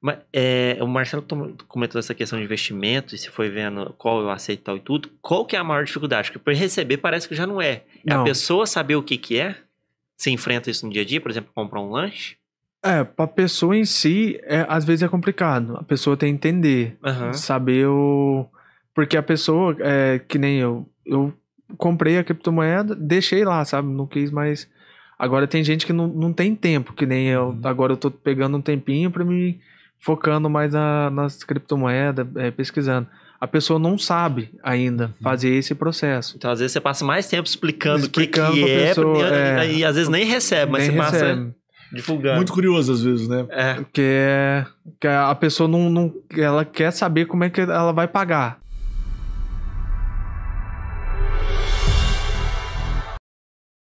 Mas, é, o Marcelo comentou essa questão de investimento e se foi vendo qual eu aceito e tal e tudo. Qual que é a maior dificuldade? Porque para receber parece que já não é. É não. a pessoa saber o que que é? Você enfrenta isso no dia a dia, por exemplo, comprar um lanche? É, pra pessoa em si, é, às vezes é complicado. A pessoa tem que entender, uhum. saber o... Porque a pessoa, é, que nem eu, eu comprei a criptomoeda, deixei lá, sabe? Não quis mais... Agora tem gente que não, não tem tempo, que nem eu. Uhum. Agora eu tô pegando um tempinho para me focando mais na, nas criptomoedas, é, pesquisando. A pessoa não sabe ainda uhum. fazer esse processo. Então, às vezes, você passa mais tempo explicando o que, que é, pessoa, é, e, às vezes nem recebe, mas nem você recebe. passa divulgando. Muito curioso, às vezes, né? É. Porque é, que a pessoa não, não. Ela quer saber como é que ela vai pagar.